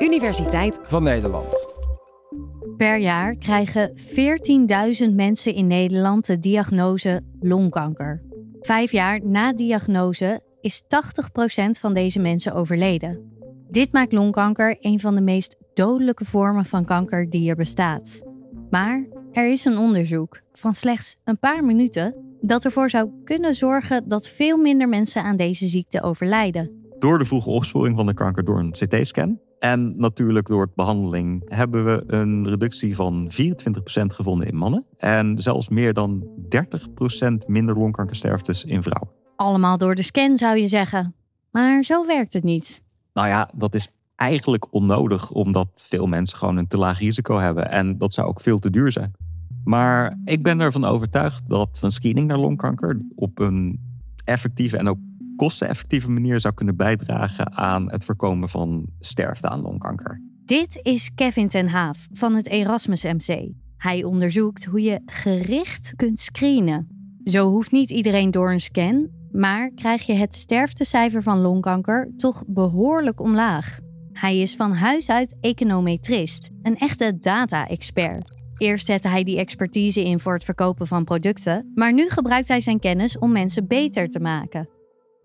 Universiteit van Nederland. Per jaar krijgen 14.000 mensen in Nederland de diagnose longkanker. Vijf jaar na diagnose is 80% van deze mensen overleden. Dit maakt longkanker een van de meest dodelijke vormen van kanker die er bestaat. Maar er is een onderzoek van slechts een paar minuten dat ervoor zou kunnen zorgen dat veel minder mensen aan deze ziekte overlijden. Door de vroege opsporing van de kanker door een CT-scan en natuurlijk door het behandeling hebben we een reductie van 24% gevonden in mannen. En zelfs meer dan 30% minder longkankersterftes in vrouwen. Allemaal door de scan zou je zeggen. Maar zo werkt het niet. Nou ja, dat is eigenlijk onnodig, omdat veel mensen gewoon een te laag risico hebben. En dat zou ook veel te duur zijn. Maar ik ben ervan overtuigd dat een screening naar longkanker op een effectieve en ook kosteneffectieve manier zou kunnen bijdragen aan het voorkomen van sterfte aan longkanker. Dit is Kevin ten Haaf van het Erasmus MC. Hij onderzoekt hoe je gericht kunt screenen. Zo hoeft niet iedereen door een scan, maar krijg je het sterftecijfer van longkanker toch behoorlijk omlaag. Hij is van huis uit econometrist, een echte data-expert. Eerst zette hij die expertise in voor het verkopen van producten, maar nu gebruikt hij zijn kennis om mensen beter te maken.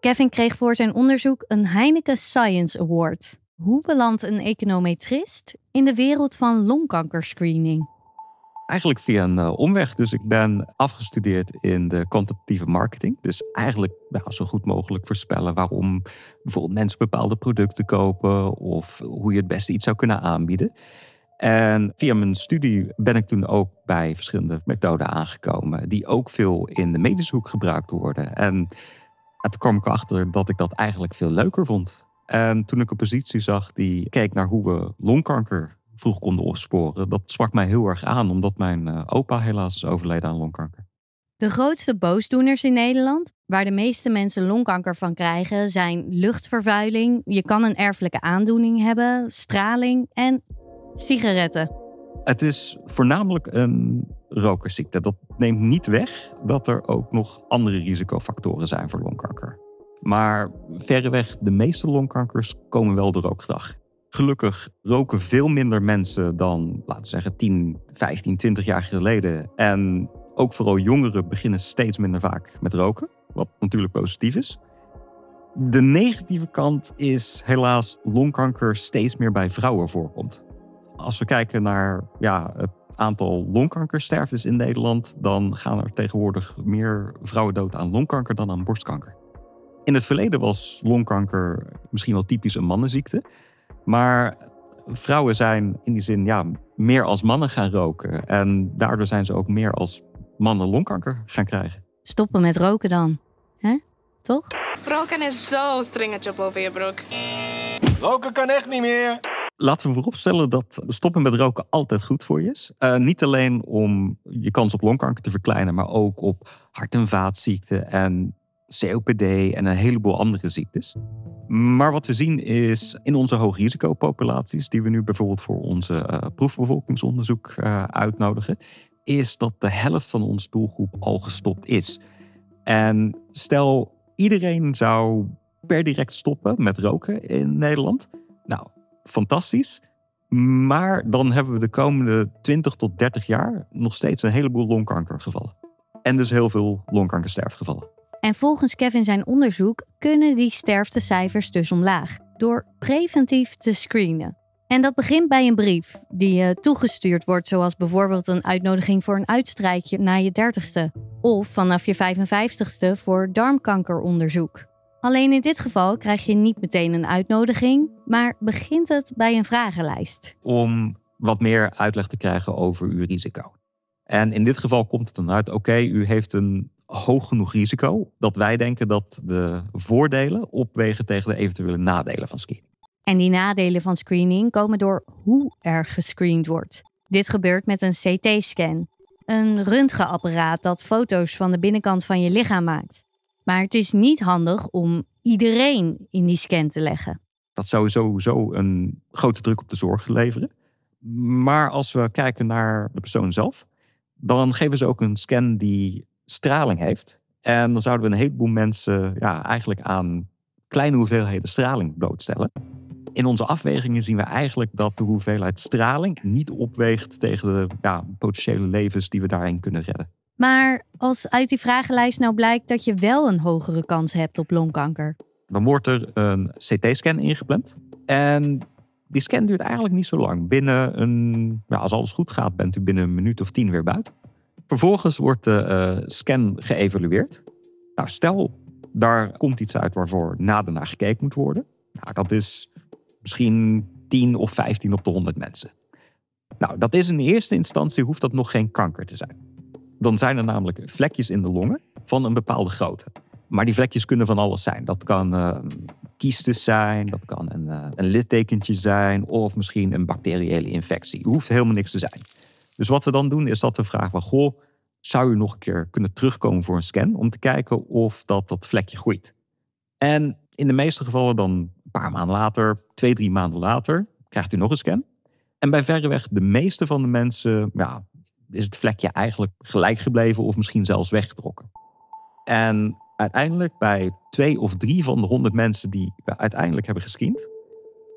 Kevin kreeg voor zijn onderzoek een Heineken Science Award. Hoe belandt een econometrist in de wereld van longkankerscreening? Eigenlijk via een eh, omweg. Dus ik ben afgestudeerd in de kwantitatieve marketing. Dus eigenlijk nou, zo goed mogelijk voorspellen waarom bijvoorbeeld mensen bepaalde producten kopen of hoe je het beste iets zou kunnen aanbieden. En via mijn studie ben ik toen ook bij verschillende methoden aangekomen, die ook veel in de medische hoek gebruikt worden. En en toen kwam ik erachter dat ik dat eigenlijk veel leuker vond. En toen ik een positie zag die keek naar hoe we longkanker vroeg konden opsporen, dat sprak mij heel erg aan, omdat mijn eh, opa helaas is overleden aan longkanker. De grootste boosdoeners in Nederland, waar de meeste mensen longkanker van krijgen, zijn luchtvervuiling. Je kan een erfelijke aandoening hebben, straling en sigaretten. Het is voornamelijk een rokersziekte. Dat neemt niet weg dat er ook nog andere risicofactoren zijn voor longkanker. Maar verreweg de meeste longkankers komen wel door rookgedrag. Gelukkig roken veel minder mensen dan, laten we zeggen, 10, 15, 20 jaar geleden. En ook vooral jongeren beginnen steeds minder vaak met roken, wat natuurlijk positief is. De negatieve kant is helaas longkanker steeds meer bij vrouwen voorkomt. Als we kijken naar ja, aantal longkankersterftes in Nederland, dan gaan er tegenwoordig meer vrouwen dood aan longkanker dan aan borstkanker. In het verleden was longkanker misschien wel typisch een mannenziekte, maar vrouwen zijn in die zin ja, meer als mannen gaan roken en daardoor zijn ze ook meer als mannen longkanker gaan krijgen. Stoppen met roken dan, hè? Toch? Roken is zo stringetje boven je broek. Roken kan echt niet meer. Laten we vooropstellen dat stoppen met roken altijd goed voor je is. Eh, niet alleen om je kans op longkanker te verkleinen, maar ook op hart- en vaatziekten en COPD en een heleboel andere ziektes. Maar wat we zien is in onze hoogrisicopopulaties, die we nu bijvoorbeeld voor onze eh, proefbevolkingsonderzoek eh, uitnodigen, is dat de helft van onze doelgroep al gestopt is. En stel iedereen zou per direct stoppen met roken in Nederland. Nou, fantastisch. Maar dan hebben we de komende 20 tot 30 jaar nog steeds een heleboel longkankergevallen. En dus heel veel longkankersterfgevallen. En volgens Kevin zijn onderzoek kunnen die sterftecijfers dus omlaag door preventief te screenen. En dat begint bij een brief die je eh, toegestuurd wordt, zoals bijvoorbeeld een uitnodiging voor een uitstrijkje na je 30ste, of vanaf je 55ste voor darmkankeronderzoek. Alleen in dit geval krijg je niet meteen een uitnodiging, maar begint het bij een vragenlijst. Om wat meer uitleg te krijgen over uw risico. En in dit geval komt het dan uit: oké, u heeft een hoog genoeg risico dat wij denken dat de voordelen opwegen tegen de eventuele nadelen van screening. En die nadelen van screening komen door hoe er gescreend wordt. Dit gebeurt met een CT-scan, een röntgenapparaat dat foto's van de binnenkant van je lichaam maakt. Maar het is niet handig om iedereen in die scan te leggen. Dat zou sowieso een grote druk op de zorg leveren. Maar als we kijken naar de persoon zelf, dan geven ze ook een scan die straling heeft. En dan zouden we een heleboel mensen ja, eigenlijk aan kleine hoeveelheden straling blootstellen. In onze afwegingen zien we eigenlijk dat de hoeveelheid straling niet opweegt tegen de ja, potentiële levens die we daarin kunnen redden. Maar als uit die vragenlijst nou blijkt dat je wel een hogere kans hebt op longkanker? Dan wordt er een CT-scan ingepland. En die scan duurt eigenlijk niet zo lang. Binnen een, ja, als alles goed gaat, bent u binnen een minuut of tien weer buiten. Vervolgens wordt de eh, scan geëvalueerd. Nou, stel, daar komt iets uit waarvoor nader naar gekeken moet worden. Nou, dat is misschien 10 of 15 op de 100 mensen. Nou, dat is in eerste instantie, hoeft dat nog geen kanker te zijn. Dan zijn er namelijk vlekjes in de longen van een bepaalde grootte. Maar die vlekjes kunnen van alles zijn. Dat kan uh, kiestes zijn, dat kan een, uh, een littekentje zijn of misschien een bacteriële infectie. Het hoeft helemaal niks te zijn. Dus wat we dan doen is dat we vragen van goh, zou u nog een keer kunnen terugkomen voor een scan om te kijken of dat, dat vlekje groeit. En in de meeste gevallen dan een paar maanden later, twee, drie maanden later, krijgt u nog een scan. En bij verreweg de meeste van de mensen ja, is het vlekje eigenlijk gelijk gebleven of misschien zelfs weggetrokken. En uiteindelijk bij twee of drie van de honderd mensen die we uiteindelijk hebben gescreend,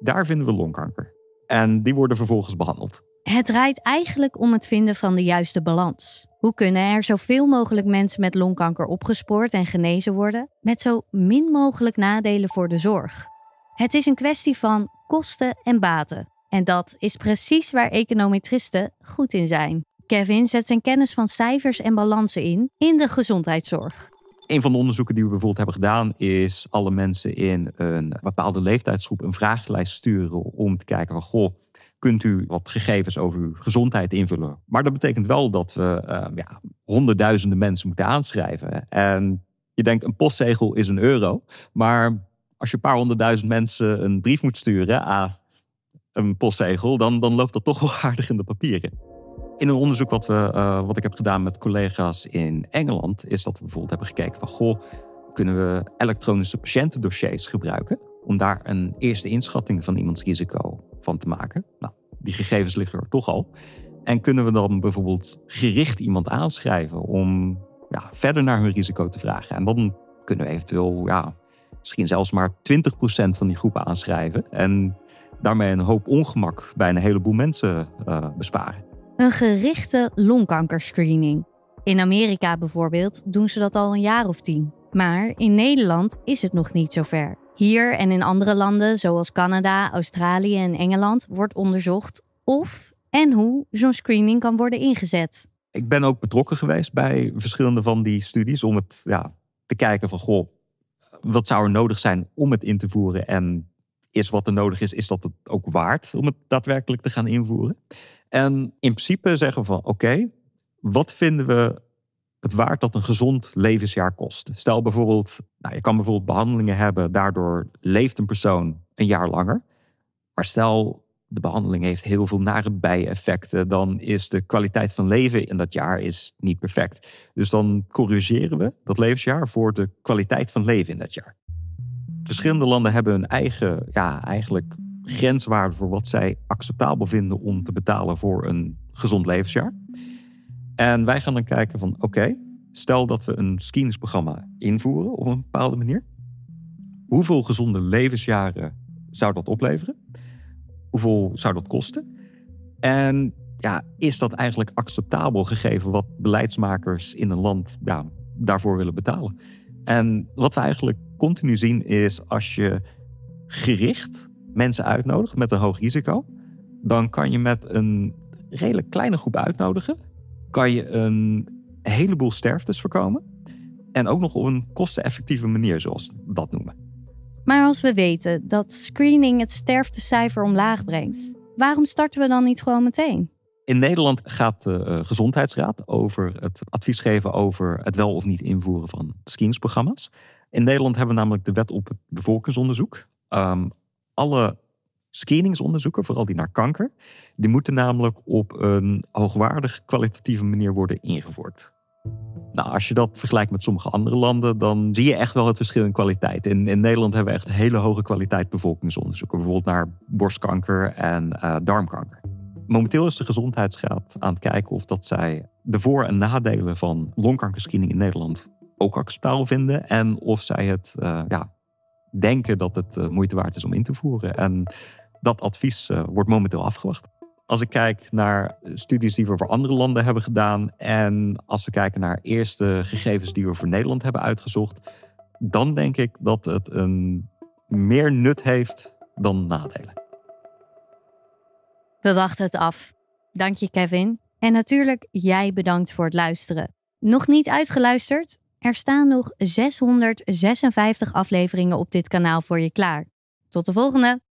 daar vinden we longkanker. En die worden vervolgens behandeld. Het draait eigenlijk om het vinden van de juiste balans. Hoe kunnen er zoveel mogelijk mensen met longkanker opgespoord en genezen worden, met zo min mogelijk nadelen voor de zorg? Het is een kwestie van kosten en baten. En dat is precies waar econometristen goed in zijn. Kevin zet zijn kennis van cijfers en balansen in in de gezondheidszorg. Een van de onderzoeken die we bijvoorbeeld hebben gedaan is alle mensen in een bepaalde leeftijdsgroep een vragenlijst sturen om te kijken van goh, kunt u wat gegevens over uw gezondheid invullen. Maar dat betekent wel dat we ehm, ja, honderdduizenden mensen moeten aanschrijven. En je denkt een postzegel is een euro, maar als je een paar honderdduizend mensen een brief moet sturen aan ah, een postzegel, dan, dan loopt dat toch wel aardig in de papieren. In een onderzoek wat, we, eh, wat ik heb gedaan met collega's in Engeland, is dat we bijvoorbeeld hebben gekeken van goh, kunnen we elektronische patiëntendossiers gebruiken om daar een eerste inschatting van iemands risico van te maken. Nou, die gegevens liggen er toch al. En kunnen we dan bijvoorbeeld gericht iemand aanschrijven om ja, verder naar hun risico te vragen. En dan kunnen we eventueel ja, misschien zelfs maar 20% van die groepen aanschrijven. En daarmee een hoop ongemak bij een heleboel mensen eh, besparen. Een gerichte longkankerscreening. In Amerika bijvoorbeeld doen ze dat al een jaar of tien. Maar in Nederland is het nog niet zover. Hier en in andere landen zoals Canada, Australië en Engeland wordt onderzocht of en hoe zo'n screening kan worden ingezet. Ik ben ook betrokken geweest bij verschillende van die studies om het ja, te kijken van goh, wat zou er nodig zijn om het in te voeren en is wat er nodig is, is dat het ook waard om het daadwerkelijk te gaan invoeren. En in principe zeggen we van oké, wat vinden we het waard dat een gezond levensjaar kost? Stel bijvoorbeeld, nou, je kan bijvoorbeeld behandelingen hebben, daardoor leeft een persoon een jaar langer. Maar stel, de behandeling heeft heel veel nare bijeffecten, dan is de kwaliteit van leven in dat jaar is niet perfect. Dus dan corrigeren we dat levensjaar voor de kwaliteit van leven in dat jaar. Verschillende landen hebben hun eigen, ja, eigenlijk grenswaarde voor wat zij acceptabel vinden om te betalen voor een gezond levensjaar. En wij gaan dan kijken van oké, stel dat we een screeningsprogramma invoeren op een bepaalde manier. Hoeveel gezonde levensjaren zou dat opleveren? Hoeveel zou dat kosten? En ja, is dat eigenlijk acceptabel gegeven wat beleidsmakers in een land ja, daarvoor willen betalen? En wat we eigenlijk continu zien is als je gericht mensen uitnodigt met een hoog risico, dan kan je met een redelijk kleine groep uitnodigen, kan je een heleboel sterftes voorkomen. En ook nog op een kosteneffectieve manier, zoals we dat noemen. Maar als we weten dat screening het sterftecijfer omlaag brengt, waarom starten we dan niet gewoon meteen? In Nederland gaat de eh, Gezondheidsraad over het advies geven over het wel of niet invoeren van screeningsprogramma's. In Nederland hebben we namelijk de wet op het bevolkingsonderzoek. Ehm, alle screeningsonderzoeken, vooral die naar kanker, die moeten namelijk op een hoogwaardig kwalitatieve manier worden ingevoerd. Nou, als je dat vergelijkt met sommige andere landen, dan zie je echt wel het verschil in kwaliteit. In, in Nederland hebben we echt hele hoge kwaliteit bevolkingsonderzoeken, bijvoorbeeld naar borstkanker en eh, darmkanker. Momenteel is de gezondheidsraad aan het kijken of dat zij de voor- en nadelen van longkankerscreening in Nederland ook acceptabel vinden en of zij het eh, ja, denken dat het eh, moeite waard is om in te voeren. En dat advies eh, wordt momenteel afgewacht. Als ik kijk naar eh, studies die we voor andere landen hebben gedaan en als we kijken naar eerste gegevens die we voor Nederland hebben uitgezocht, dan denk ik dat het een meer nut heeft dan nadelen. We wachten het af. Dank je, Kevin. En natuurlijk, jij bedankt voor het luisteren. Nog niet uitgeluisterd? Er staan nog 656 afleveringen op dit kanaal voor je klaar. Tot de volgende!